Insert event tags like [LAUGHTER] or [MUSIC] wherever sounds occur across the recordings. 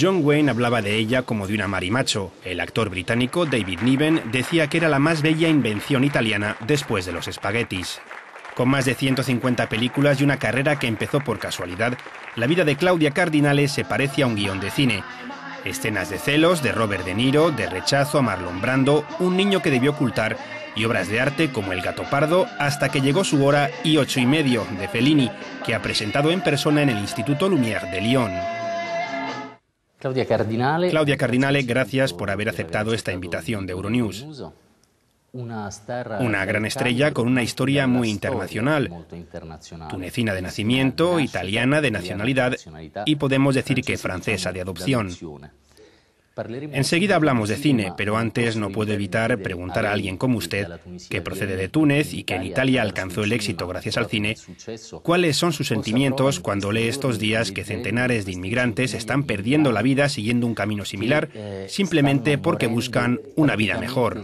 John Wayne hablaba de ella como de una marimacho. El actor británico David Niven decía que era la más bella invención italiana después de los espaguetis. Con más de 150 películas y una carrera que empezó por casualidad, la vida de Claudia Cardinale se parece a un guión de cine. Escenas de celos, de Robert De Niro, de rechazo a Marlon Brando, un niño que debió ocultar y obras de arte como El gato pardo hasta que llegó su hora y ocho y medio de Fellini, que ha presentado en persona en el Instituto Lumière de Lyon. Claudia Cardinale, Claudia Cardinale, gracias por haber aceptado esta invitación de Euronews. Una gran estrella con una historia muy internacional, tunecina de nacimiento, italiana de nacionalidad y podemos decir que francesa de adopción. Enseguida hablamos de cine, pero antes no puedo evitar preguntar a alguien como usted, que procede de Túnez y que en Italia alcanzó el éxito gracias al cine, cuáles son sus sentimientos cuando lee estos días que centenares de este inmigrantes están perdiendo la vida siguiendo un camino similar simplemente porque buscan una vida mejor.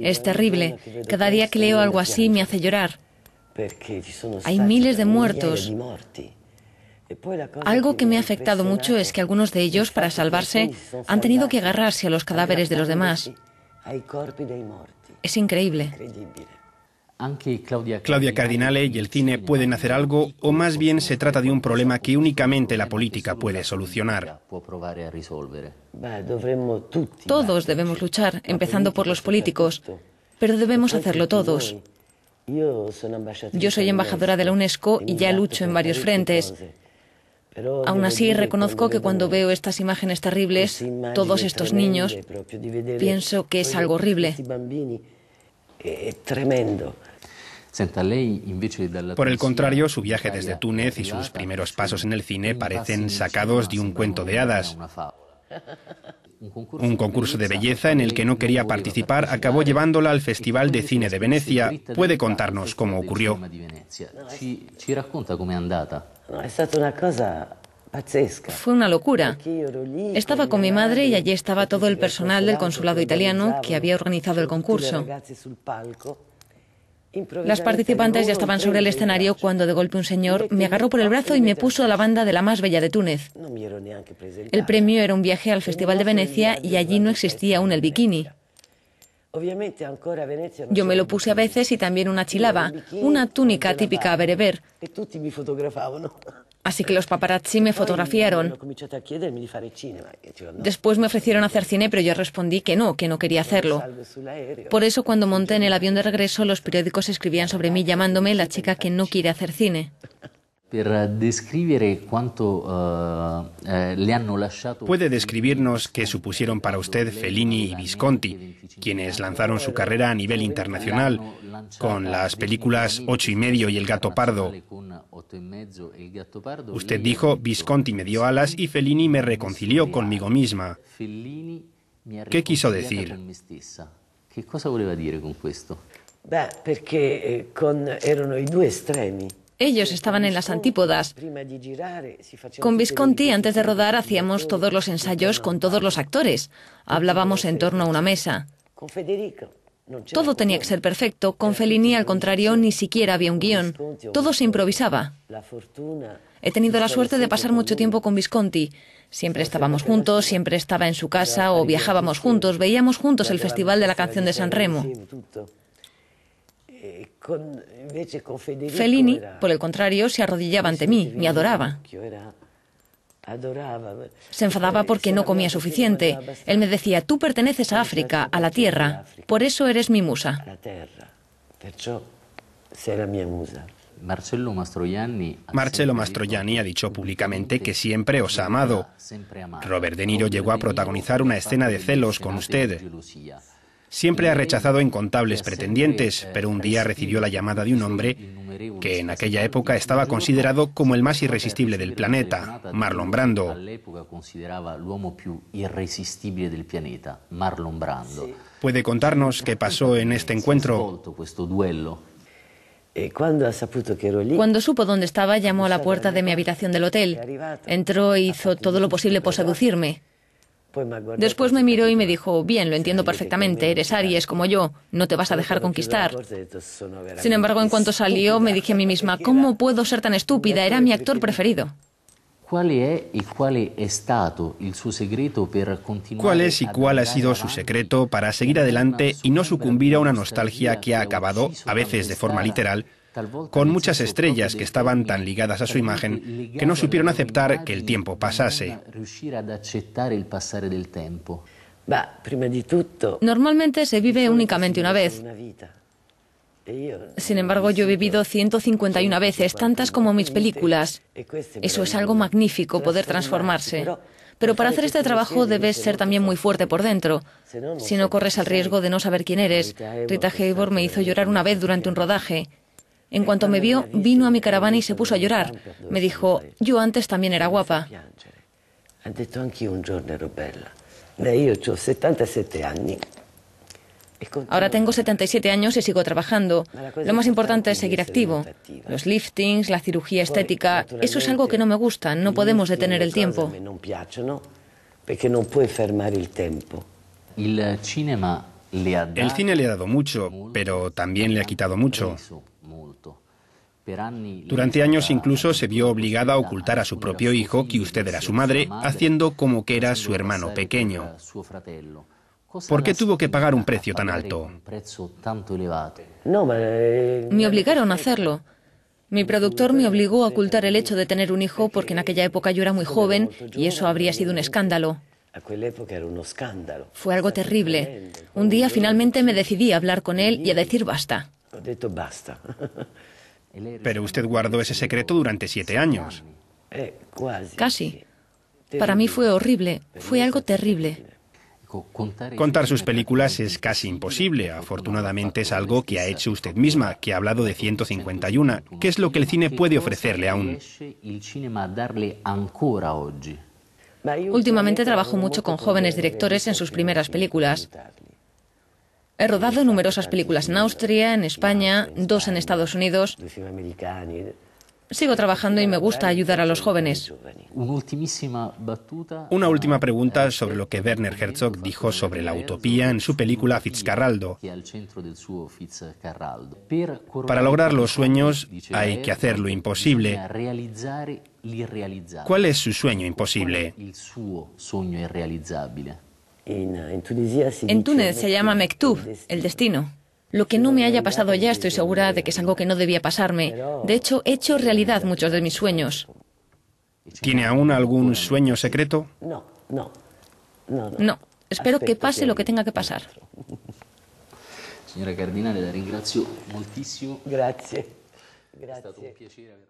Es terrible. Cada día que leo algo así me hace llorar. Hay miles de muertos. Algo que me ha afectado mucho es que algunos de ellos, para salvarse, han tenido que agarrarse a los cadáveres de los demás. Es increíble. Claudia Cardinale y el cine pueden hacer algo, o más bien se trata de un problema que únicamente la política puede solucionar. Todos debemos luchar, empezando por los políticos, pero debemos hacerlo todos. Yo soy embajadora de la UNESCO y ya lucho en varios frentes. Aún así, reconozco que cuando veo estas imágenes terribles, todos estos niños, pienso que es algo horrible. Por el contrario, su viaje desde Túnez y sus primeros pasos en el cine parecen sacados de un cuento de hadas. Un concurso de belleza en el que no quería participar acabó llevándola al Festival de Cine de Venecia. Puede contarnos cómo ocurrió. Fue una locura. Estaba con mi madre y allí estaba todo el personal del consulado italiano que había organizado el concurso. Las participantes ya estaban sobre el escenario cuando de golpe un señor me agarró por el brazo y me puso a la banda de la más bella de Túnez. El premio era un viaje al Festival de Venecia y allí no existía aún el bikini. Yo me lo puse a veces y también una chilaba, una túnica típica a bereber. E Así que los paparazzi me fotografiaron. E Después me ofrecieron hacer cine, pero yo respondí que no, que no quería hacerlo. Por eso cuando monté en el avión de regreso, los periódicos escribían sobre mí llamándome la chica que no quiere hacer cine. [LAUGHS] Eh, eh, Puede describirnos qué supusieron para usted Fellini y e Visconti, quienes lanzaron su carrera a nivel internacional con las películas Ocho y medio y El gato e e pardo. Usted dijo, Visconti me dio alas y Fellini me reconcilió conmigo misma. ¿Qué quiso decir? ¿Qué cosa voleva dire con esto? Beh, perché eh, con, erano i due ellos estaban en las antípodas. Con Visconti, antes de rodar, hacíamos todos los ensayos con todos los actores. Hablábamos en torno a una mesa. Todo tenía que ser perfecto. Con Fellini, al contrario, ni siquiera había un guión. Todo se improvisaba. He tenido la suerte de pasar mucho tiempo con Visconti. Siempre estábamos juntos, siempre estaba en su casa o viajábamos juntos, veíamos juntos el Festival de la Canción de San Remo. Fellini, por el contrario, se arrodillaba ante mí, me adoraba. Se enfadaba porque no comía suficiente. Él me decía, tú perteneces a África, a la tierra, por eso eres mi musa. Marcello Mastroianni ha dicho públicamente que siempre os ha amado. Robert De Niro llegó a protagonizar una escena de celos con usted. Siempre ha rechazado incontables pretendientes, pero un día recibió la llamada de un hombre que en aquella época estaba considerado como el más irresistible del planeta, Marlon Brando. ¿Puede contarnos qué pasó en este encuentro? Eh, Cuando supo dónde estaba, llamó a la puerta de mi habitación del hotel. Entró e hizo todo lo posible por seducirme. Pues Después me miró y me dijo, bien, lo entiendo perfectamente, eres Aries como yo, no te vas a dejar conquistar. Sin embargo, en cuanto salió, me dije a mí misma, [LAUGHS] ¿cómo puedo ser tan estúpida? Era mi actor preferido. ¿Cuál es y cuál ha sido su secreto para seguir adelante y no sucumbir a una nostalgia que ha acabado, a veces de forma literal, con muchas estrellas que estaban tan ligadas a su imagen que no supieron aceptar que el tiempo pasase? Normalmente se vive únicamente una vez. Sin embargo, yo he vivido 151 veces, tantas como mis películas. Eso es algo magnífico, poder transformarse. Pero para hacer este trabajo debes ser también muy fuerte por dentro. Si no, corres el riesgo de no saber quién eres. Rita Hayworth me hizo llorar una vez durante un rodaje. En cuanto me vio, vino a mi caravana y se puso a llorar. Me dijo, yo antes también era guapa. De yo 77 años. Ahora tengo 77 años y sigo trabajando. Lo más importante es seguir activo. Los liftings, la cirugía estética, eso es algo que no me gusta. No podemos detener el tiempo. El cine le ha dado mucho, pero también le ha quitado mucho. Durante años incluso se vio obligada a ocultar a su propio hijo que usted era su madre, haciendo como que era su hermano pequeño. ¿Por qué tuvo que pagar un precio tan alto? Me obligaron a hacerlo. Mi productor me obligó a ocultar el hecho de tener un hijo porque en aquella época yo era muy joven y eso habría sido un escándalo. Fue algo terrible. Un día finalmente me decidí a hablar con él y a decir basta. Pero usted guardó ese secreto durante siete años. Eh, Casi. Para mí fue horrible, fue algo terrible. Contar sus películas es casi imposible. Afortunadamente es algo que ha hecho usted misma, que ha hablado de 151. ¿Qué es lo que el cine puede ofrecerle aún? Últimamente trabajo mucho con jóvenes directores en sus primeras películas. He rodado numerosas películas en Austria, en España, dos en Estados Unidos. Sigo trabajando y me gusta ayudar a los jóvenes. Una última pregunta sobre lo que Werner Herzog dijo sobre la utopía en su película Fitzcarraldo. Para lograr los sueños hay que hacer lo imposible. ¿Cuál es su sueño imposible? En eh, Túnez se llama Mektub, el destino. Lo que no me haya pasado ya estoy segura de que es algo que no debía pasarme. De hecho, he hecho realidad muchos de mis sueños. ¿Tiene aún algún sueño secreto? No, no. No, no. espero que pase lo que tenga que pasar. Señora Cardinale, la ringrazio moltissimo. Gracias. Gracias.